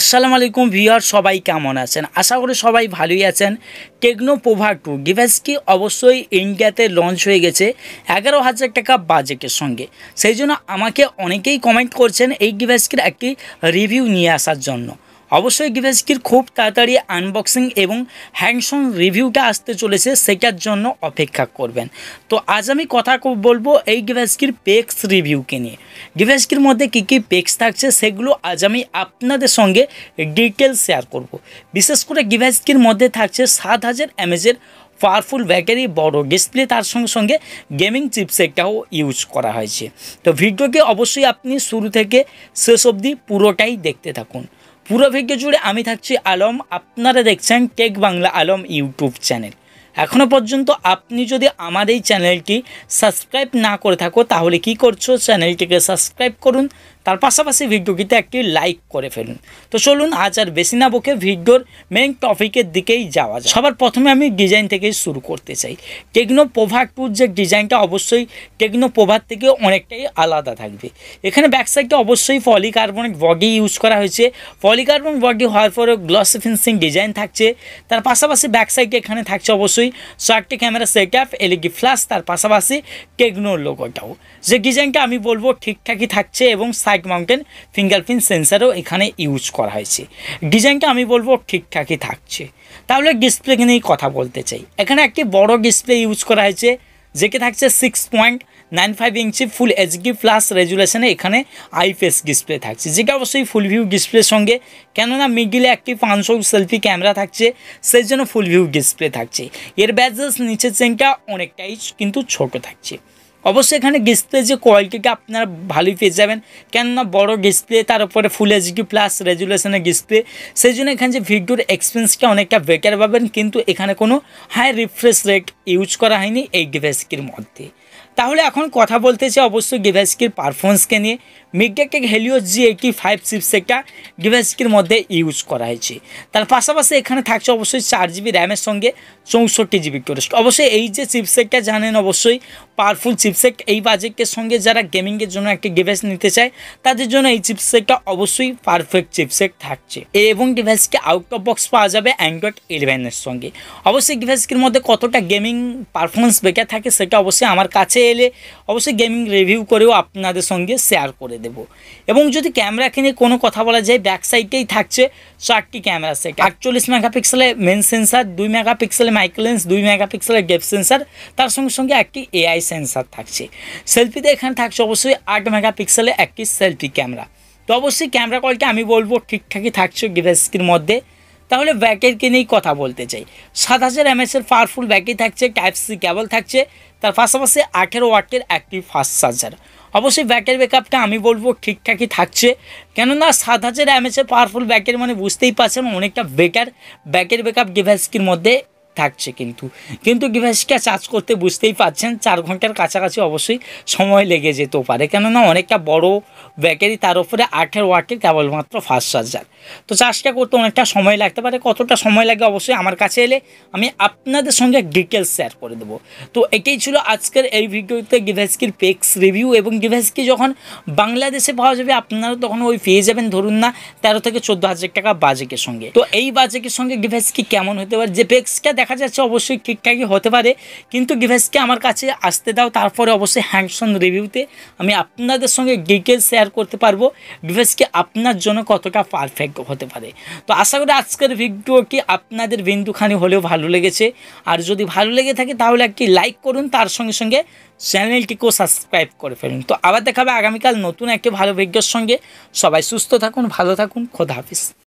আসসালামু আলাইকুম ভিওর সবাই কেমন আছেন আশা করি সবাই ভালোই আছেন টেকনো পোভার টু ডিভাইসটি অবশ্যই ইন্ডিয়াতে লঞ্চ হয়ে গেছে এগারো হাজার টাকা বাজেটের সঙ্গে সেই জন্য আমাকে অনেকেই কমেন্ট করছেন এই ডিভাইসটির একটি রিভিউ নিয়ে আসার জন্য অবশ্যই গিভেজকির খুব তাড়াতাড়ি আনবক্সিং এবং হ্যান্ডসম রিভিউটা আসতে চলেছে সেটার জন্য অপেক্ষা করবেন তো আজ আমি কথা বলবো এই গিভেজকির পেক্স রিভিউকে নিয়ে গিভেজকির মধ্যে কী কী পেক্স থাকছে সেগুলো আজ আমি আপনাদের সঙ্গে ডিটেল শেয়ার করব। বিশেষ করে গিভেজকির মধ্যে থাকছে সাত হাজার এমএজের পাওয়ারফুল ব্যাটারি বড় ডিসপ্লে তার সঙ্গে সঙ্গে গেমিং চিপসেটটাও ইউজ করা হয়েছে তো ভিডিওকে অবশ্যই আপনি শুরু থেকে শেষ অবধি পুরোটাই দেখতে থাকুন পুরো ভিডিও জুড়ে আমি থাকছি আলম আপনারা দেখছেন tech Bangla Alam YouTube channel এখনও পর্যন্ত আপনি যদি আমার এই চ্যানেলটি সাবস্ক্রাইব না করে থাকো তাহলে কি করছো চ্যানেলটিকে সাবস্ক্রাইব করুন তার পাশাপাশি ভিডিওটিতে একটি লাইক করে ফেলুন তো চলুন আজ আর বেশি না বকে ভিডিওর মেন টপিকের দিকেই যাওয়া যায় সবার প্রথমে আমি ডিজাইন থেকেই শুরু করতে চাই টেকনো প্রভা টুর যে ডিজাইনটা অবশ্যই টেকনো প্রভার থেকে অনেকটাই আলাদা থাকবে এখানে ব্যাকসাইডে অবশ্যই পলিকার্বনেট বডি ইউজ করা হয়েছে পলিকার্বন বডি হওয়ার পরেও গ্লস ফিনিশিং ডিজাইন থাকছে তার পাশাপাশি ব্যাকসাইডে এখানে থাকছে অবশ্যই চারটি ক্যামেরা সেটআপ এলইডি ফ্ল্যাশ তার পাশাপাশি টেকনোর লোগোটাও যে ডিজাইনটা আমি বলবো ঠিকঠাকই থাকছে এবং সাইড মাউন্টেন ফিঙ্গারপ্রিন্ট সেন্সারও এখানে ইউজ করা হয়েছে ডিজাইনটা আমি বলবো ঠিকঠাকই থাকছে তাহলে ডিসপ্লে নিয়েই কথা বলতে চাই এখানে একটি বড় ডিসপ্লে ইউজ করা হয়েছে যেটি থাকছে six point nine five inch full HD plus রেজুলেশনে এখানে আইপিএস ডিসপ্লে থাকছে যেটা অবশ্যই ফুল ভিউ ডিসপ্লের সঙ্গে কেননা মিডিলে একটি পাঁচশো সেলফি ক্যামেরা থাকছে সেই জন্য ফুল ভিউ ডিসপ্লে থাকছে এর ব্যাজেস নিচের চেনটা অনেকটাই কিন্তু ছোট থাকছে অবশ্যই এখানে ডিসপ্লে যে কোয়ালিটিটা আপনারা ভালোই পেয়ে যাবেন কেননা বড় ডিসপ্লে তার উপরে ফুল এইচডি প্লাস রেজুলেশনের ডিসপ্লে সেই জন্য এখানে যে ভিডিওর এক্সপিরিয়েন্সটা অনেকটা বেকার পাবেন কিন্তু এখানে কোনো হাই রিফ্রেশ রেট ইউজ করা হয়নি এই ডিভাইসটির মধ্যে তাহলে এখন কথা বলতে চাই অবশ্যই ডিভাইসটির পারফরমেন্সকে নিয়ে MediaTek Helio G eighty five chips একটা ডিভাইসটির মধ্যে ইউজ করা হয়েছে তার পাশাপাশি এখানে থাকছে অবশ্যই চার জিবি র্যামের সঙ্গে চৌষট্টি জিবি স্টোরেজ অবশ্যই এই যে চিপসেটটা জানেন অবশ্যই পাওয়ারফুল চিপ চিপসেট এই বাজেটের সঙ্গে যারা গেমিংয়ের জন্য একটি ডিভাইস নিতে চায় তাদের জন্য এই চিপসেটটা অবশ্যই পারফেক্ট চিপসেট থাকছে এবং ডিভাইসকে আউট অফ বক্স পাওয়া যাবে অ্যান্ড্রয়েড ইলেভেনের সঙ্গে অবশ্যই ডিভাইসটির মধ্যে কতটা গেমিং পারফরমেন্স বেকার থাকে সেটা অবশ্যই আমার কাছে এলে অবশ্যই গেমিং রিভিউ করেও আপনাদের সঙ্গে শেয়ার করে দেব এবং যদি ক্যামেরা কিনে কোনো কথা বলা যায় ব্যাক সাইডেই থাকছে চারটি ক্যামেরা সেট আটচল্লিশ মেগাপিক্সেলের মেন সেন্সার দুই মেগাপিক্সেলের মাইক্রোলেন্স দুই মেগাপিক্সেলের গেপ সেন্সার তার সঙ্গে সঙ্গে একটি এআই সেন্সার থাকে থাকছে সেলফিতে এখানে থাকছে অবশ্যই আট মেগাপিক্সেলে একটি সেলফি ক্যামেরা তো অবশ্যই ক্যামেরা কোয়ালিটি আমি বলবো ঠিকঠাকই থাকছে গ্রেফিক্সের মধ্যে তাহলে ব্যাকেরকে নিয়েই কথা বলতে চাই সাত হাজার এমএসের পাওয়ারফুল ব্যাকই থাকছে টাইপ সি কেবল থাকছে তার পাশাপাশি আঠেরো ওয়াটের একটি ফাস্ট চার্জার অবশ্যই ব্যাকের ব্যাকআপটা আমি বলবো ঠিকঠাকই থাকছে কেননা সাত হাজার এমএসের পাওয়ারফুল ব্যাকের মানে বুঝতেই পারছেন অনেকটা বেটার ব্যাকের ব্যাকআপ ডিভাইসটির মধ্যে থাকছে কিন্তু কিন্তু ডিভাইসটা চার্জ করতে বুঝতেই পাচ্ছেন চার ঘন্টার কাছাকাছি অবশ্যই সময় লেগে যেতেও পারে কেননা অনেকটা বড় ব্যাটারি তার উপরে আঠের ওয়াটের কেবলমাত্র ফার্স্ট চার্জার তো চার্জটা করতে অনেকটা সময় লাগতে পারে কতটা সময় লাগে অবশ্যই আমার কাছে এলে আমি আপনাদের সঙ্গে ডিটেলস শেয়ার করে দেবো তো এটাই ছিল আজকের এই ভিডিওতে ডিভাইসকির পেক্স রিভিউ এবং ডিভাইসকি যখন বাংলাদেশে পাওয়া যাবে আপনারা তখন ওই পেয়ে যাবেন ধরুন না তেরো থেকে চোদ্দো হাজার টাকা বাজেটের সঙ্গে তো এই বাজেটের সঙ্গে ডিভাইসকি কেমন হতে পারে যে পেক্সটা দেখা যাচ্ছে অবশ্যই ঠিকঠাকই হতে পারে কিন্তু ডিভাইসকে আমার কাছে আসতে দাও তারপরে অবশ্যই হ্যাংসন রিভিউতে আমি আপনাদের সঙ্গে ডিটেলস শেয়ার করতে পারবো ডিভাইসকে আপনার জন্য কতটা পারফেক্ট হতে পারে তো আশা করি আজকের ভিডিওটি আপনাদের বিন্দুখানি হলেও ভালো লেগেছে আর যদি ভালো লেগে থাকে তাহলে একটি লাইক করুন তার সঙ্গে সঙ্গে চ্যানেলটিকেও সাবস্ক্রাইব করে ফেলুন তো আবার দেখাবে আগামীকাল নতুন একটি ভালো ভিডিওর সঙ্গে সবাই সুস্থ থাকুন ভালো থাকুন খোদা হাফিজ